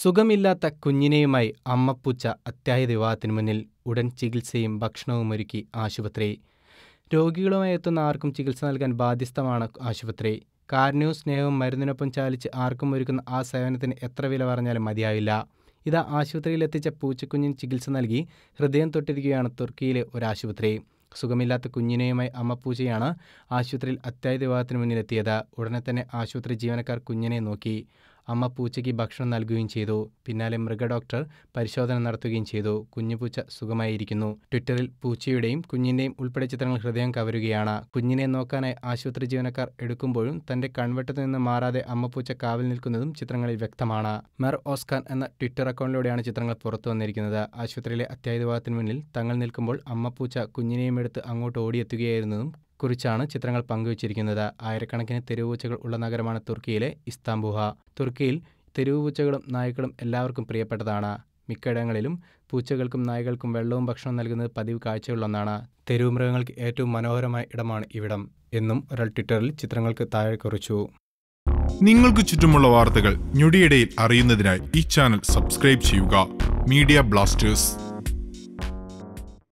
സുഖമില്ലാത്ത കുഞ്ഞിനെയുമായി അമ്മപ്പൂച്ച അത്യാഹിത വിവാഹത്തിന് മുന്നിൽ ഉടൻ ചികിത്സയും ഭക്ഷണവും ഒരുക്കി ആശുപത്രി രോഗികളുമായി എത്തുന്ന ആർക്കും ചികിത്സ നൽകാൻ ബാധ്യസ്ഥമാണ് ആശുപത്രി കാരുണ്യവും സ്നേഹവും മരുന്നിനൊപ്പം ചാലിച്ച് ആർക്കും ഒരുക്കുന്ന ആ സേവനത്തിന് എത്ര വില പറഞ്ഞാലും മതിയാവില്ല ഇതാ ആശുപത്രിയിലെത്തിച്ച പൂച്ചക്കുഞ്ഞിന് ചികിത്സ നൽകി ഹൃദയം തൊട്ടിരിക്കുകയാണ് തുർക്കിയിലെ ഒരു ആശുപത്രി സുഖമില്ലാത്ത കുഞ്ഞിനെയുമായി അമ്മ പൂജയാണ് ആശുപത്രിയിൽ അത്യാഹിത വിഭാഗത്തിന് മുന്നിലെത്തിയത് ഉടനെ തന്നെ ആശുപത്രി ജീവനക്കാർ കുഞ്ഞിനെ നോക്കി അമ്മ പൂച്ചയ്ക്ക് ഭക്ഷണം നൽകുകയും ചെയ്തു പിന്നാലെ മൃഗഡോക്ടർ പരിശോധന നടത്തുകയും ചെയ്തു കുഞ്ഞുപൂച്ച സുഖമായിരിക്കുന്നു ട്വിറ്ററിൽ പൂച്ചയുടെയും കുഞ്ഞിന്റെയും ഉൾപ്പെടെ ചിത്രങ്ങൾ ഹൃദയം കവരുകയാണ് കുഞ്ഞിനെ നോക്കാനായി ആശുപത്രി ജീവനക്കാർ എടുക്കുമ്പോഴും തന്റെ കൺവെട്ടത്തിൽ നിന്ന് മാറാതെ അമ്മ പൂച്ച കാവൽ നിൽക്കുന്നതും ചിത്രങ്ങളിൽ വ്യക്തമാണ് മെർ ഓസ്കാൻ എന്ന ട്വിറ്റർ അക്കൗണ്ടിലൂടെയാണ് ചിത്രങ്ങൾ പുറത്തു വന്നിരിക്കുന്നത് ആശുപത്രിയിലെ അത്യാഹിത മുന്നിൽ തങ്ങൾ നിൽക്കുമ്പോൾ അമ്മ പൂച്ച കുഞ്ഞിനെയും എടുത്ത് അങ്ങോട്ട് ഓടിയെത്തുകയായിരുന്നതും കുറിച്ചാണ് ചിത്രങ്ങൾ പങ്കുവച്ചിരിക്കുന്നത് ആയിരക്കണക്കിന് തെരുവുപൂച്ചകൾ ഉള്ള നഗരമാണ് തുർക്കിയിലെ ഇസ്താംബുഹ തുർക്കിയിൽ തെരുവുപൂച്ചകളും നായ്ക്കളും എല്ലാവർക്കും പ്രിയപ്പെട്ടതാണ് മിക്കയിടങ്ങളിലും പൂച്ചകൾക്കും നായകൾക്കും വെള്ളവും ഭക്ഷണവും നൽകുന്നത് പതിവ് കാഴ്ചകളിലൊന്നാണ് തെരുവ് മൃഗങ്ങൾക്ക് ഏറ്റവും മനോഹരമായ ഇടമാണ് ഇവിടം എന്നും ഒരാൾ ട്വിറ്ററിൽ ചിത്രങ്ങൾക്ക് താഴെ കുറിച്ചു നിങ്ങൾക്ക് ചുറ്റുമുള്ള വാർത്തകൾ ഞൊടിയിടയിൽ അറിയുന്നതിനായി ഈ ചാനൽ സബ്സ്ക്രൈബ് ചെയ്യുക മീഡിയ ബ്ലാസ്റ്റേഴ്സ്